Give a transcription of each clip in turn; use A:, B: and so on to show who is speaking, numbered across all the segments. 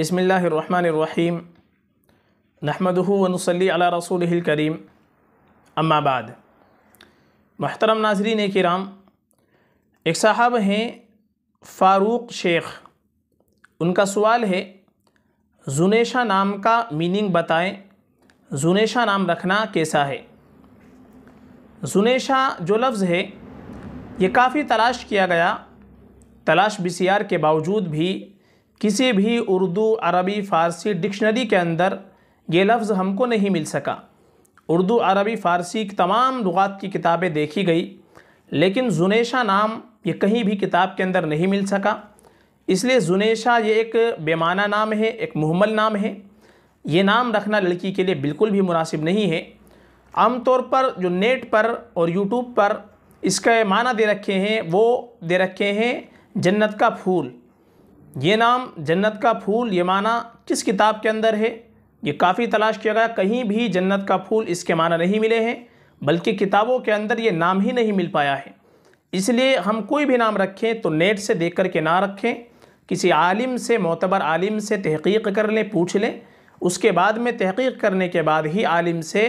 A: बसमीम नहमदूनसली अला रसूल करीम अम्माबाद महतरम नाजरीन कराम एक साहब हैं फ़ारूक शेख उनका सवाल है जुनेशा नाम का मीनिंग बताएं जुनेशा नाम रखना कैसा है जुनेशा जो लफ्ज़ है ये काफ़ी तलाश किया गया तलाश बसीआर के बावजूद भी किसी भी उर्दू अरबी फ़ारसी डिक्शनरी के अंदर ये लफ्ज़ हमको नहीं मिल सका उर्दू अरबी फ़ारसी की तमाम लुगात की किताबें देखी गई लेकिन जुनेशा नाम ये कहीं भी किताब के अंदर नहीं मिल सका इसलिए जुनेशा ये एक बेमाना नाम है एक मुहमल नाम है ये नाम रखना लड़की के लिए बिल्कुल भी मुनासिब नहीं है आम तौर पर जो नेट पर और यूट्यूब पर इसका माना दे रखे हैं वो दे रखे हैं जन्नत का फूल ये नाम जन्नत का फूल ये माना किस किताब के अंदर है ये काफ़ी तलाश किया गया कहीं भी जन्नत का फूल इसके माना नहीं मिले हैं बल्कि किताबों के अंदर ये नाम ही नहीं मिल पाया है इसलिए हम कोई भी नाम रखें तो नेट से देख कर के ना रखें किसी आलिम से मोतबर आलिम से तहकीक कर लें पूछ लें उसके बाद में तहकीक करने के बाद ही आलिम से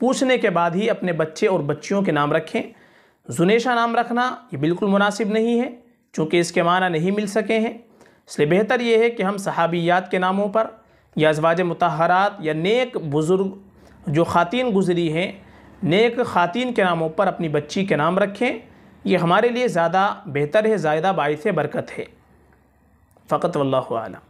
A: पूछने के बाद ही अपने बच्चे और बच्चियों के नाम रखें जुनेशा नाम रखना ये बिल्कुल मुनासिब नहीं है चूँकि इसके माना नहीं मिल सके हैं इसलिए बेहतर ये है कि हम सहाबियात के नामों पर या अजवाज मतहरात या नेक बुज़ुर्ग जो ख़ातिन गुज़री हैं नेक खातन के नामों पर अपनी बच्ची के नाम रखें ये हमारे लिए ज़्यादा बेहतर है ज़्यादा बायस बरकत है फ़कत आलम